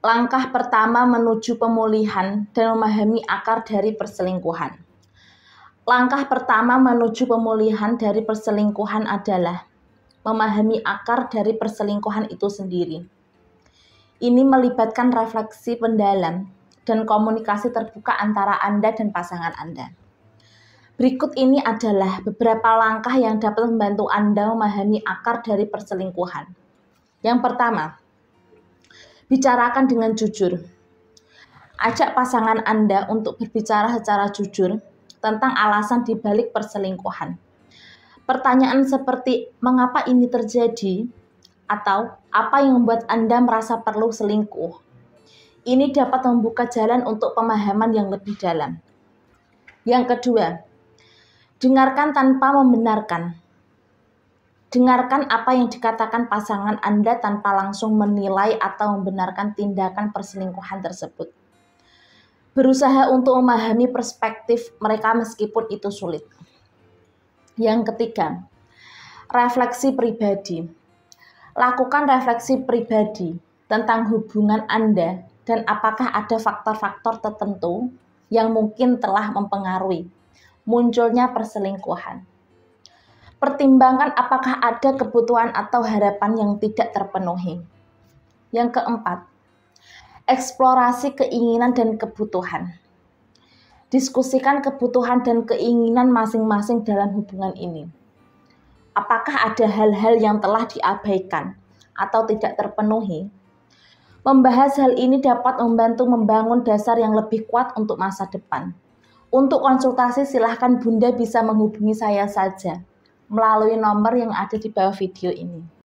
langkah pertama menuju pemulihan dan memahami akar dari perselingkuhan. Langkah pertama menuju pemulihan dari perselingkuhan adalah memahami akar dari perselingkuhan itu sendiri. Ini melibatkan refleksi pendalam dan komunikasi terbuka antara Anda dan pasangan Anda. Berikut ini adalah beberapa langkah yang dapat membantu Anda memahami akar dari perselingkuhan. Yang pertama, Bicarakan dengan jujur. Ajak pasangan Anda untuk berbicara secara jujur tentang alasan di balik perselingkuhan. Pertanyaan seperti mengapa ini terjadi atau apa yang membuat Anda merasa perlu selingkuh. Ini dapat membuka jalan untuk pemahaman yang lebih dalam. Yang kedua, dengarkan tanpa membenarkan. Dengarkan apa yang dikatakan pasangan Anda tanpa langsung menilai atau membenarkan tindakan perselingkuhan tersebut. Berusaha untuk memahami perspektif mereka meskipun itu sulit. Yang ketiga, refleksi pribadi. Lakukan refleksi pribadi tentang hubungan Anda dan apakah ada faktor-faktor tertentu yang mungkin telah mempengaruhi munculnya perselingkuhan pertimbangkan apakah ada kebutuhan atau harapan yang tidak terpenuhi. Yang keempat, eksplorasi keinginan dan kebutuhan. Diskusikan kebutuhan dan keinginan masing-masing dalam hubungan ini. Apakah ada hal-hal yang telah diabaikan atau tidak terpenuhi? Membahas hal ini dapat membantu membangun dasar yang lebih kuat untuk masa depan. Untuk konsultasi silahkan Bunda bisa menghubungi saya saja melalui nomor yang ada di bawah video ini.